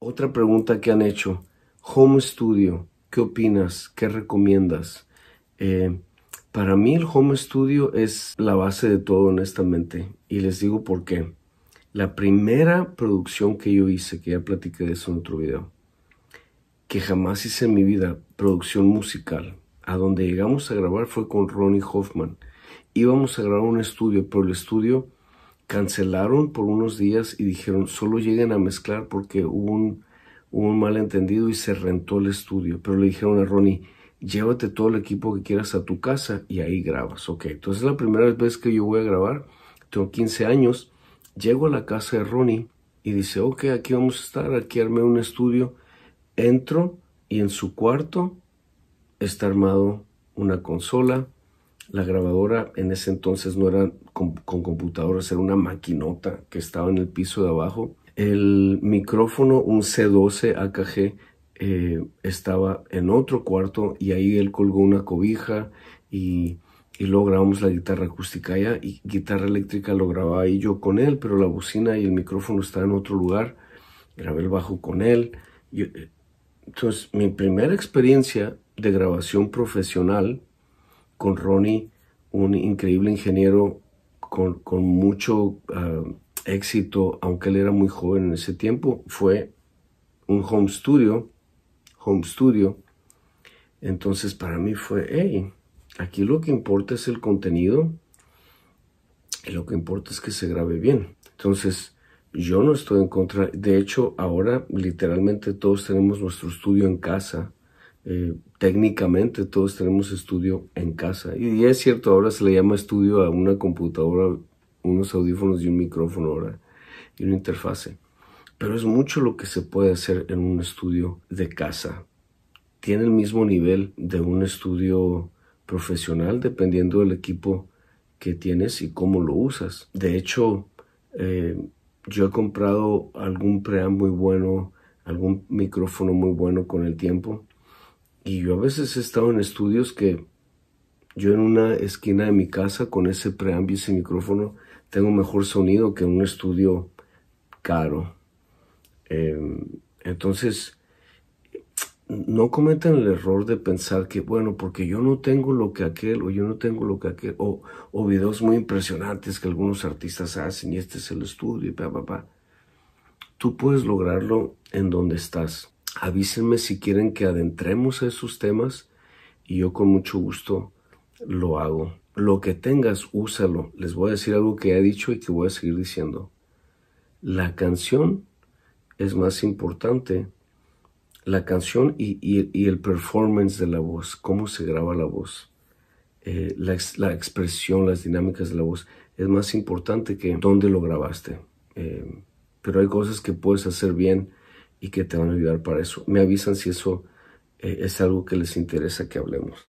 Otra pregunta que han hecho, Home Studio, ¿qué opinas? ¿Qué recomiendas? Eh, para mí el Home Studio es la base de todo, honestamente, y les digo por qué. La primera producción que yo hice, que ya platiqué de eso en otro video, que jamás hice en mi vida, producción musical, a donde llegamos a grabar fue con Ronnie Hoffman. Íbamos a grabar un estudio, pero el estudio cancelaron por unos días y dijeron solo lleguen a mezclar porque hubo un, un malentendido y se rentó el estudio. Pero le dijeron a Ronnie, llévate todo el equipo que quieras a tu casa y ahí grabas. Ok, entonces la primera vez que yo voy a grabar, tengo 15 años, llego a la casa de Ronnie y dice, ok, aquí vamos a estar, aquí armé un estudio, entro y en su cuarto está armado una consola, la grabadora en ese entonces no era con, computadoras, era una maquinota que estaba en el piso de abajo. El micrófono, un C12 AKG, eh, estaba en otro cuarto y ahí él colgó una cobija y, y luego grabamos la guitarra acústica allá y guitarra eléctrica lo grababa ahí yo con él, pero la bocina y el micrófono estaban en otro lugar. Grabé el bajo con él. Eh, entonces, mi primera experiencia de grabación profesional con Ronnie, un increíble ingeniero con, mucho ah, éxito, aunque él era muy joven en ese tiempo, fue un home studio, home studio. Entonces para mí fue, hey, aquí lo que importa es el contenido y lo que importa es que se grabe bien. Entonces yo no estoy en contra, de hecho ahora literalmente todos tenemos nuestro estudio en casa eh, técnicamente todos tenemos estudio en casa. Y es cierto, ahora se le llama estudio a una computadora, unos audífonos y un micrófono ahora, y una interfase. Pero es mucho lo que se puede hacer en un estudio de casa. Tiene el mismo nivel de un estudio profesional dependiendo del equipo que tienes y cómo lo usas. De hecho, eh, yo he comprado algún pream muy bueno, algún micrófono muy bueno con el tiempo y yo a veces he estado en estudios que yo en una esquina de mi casa con ese preámbulo y ese micrófono tengo mejor sonido que en un estudio caro. Em, entonces, no cometan el error de pensar que, bueno, porque yo no tengo lo que aquel, o yo no tengo lo que aquel, o, o videos muy impresionantes que algunos artistas hacen, y este es el estudio, y pa, pa. Tú puedes lograrlo en donde estás. Avísenme si quieren que adentremos a esos temas y yo con mucho gusto lo hago. Lo que tengas, úsalo. Les voy a decir algo que he dicho y que voy a seguir diciendo. La canción es más importante. La canción y, el performance de la voz, cómo se graba la voz, eh, la, expresión, las dinámicas de la voz, es más importante que dónde lo grabaste. Eh, pero hay cosas que puedes hacer bien y que te van a ayudar para eso. Me avisan si eso eh, es algo que les interesa que hablemos.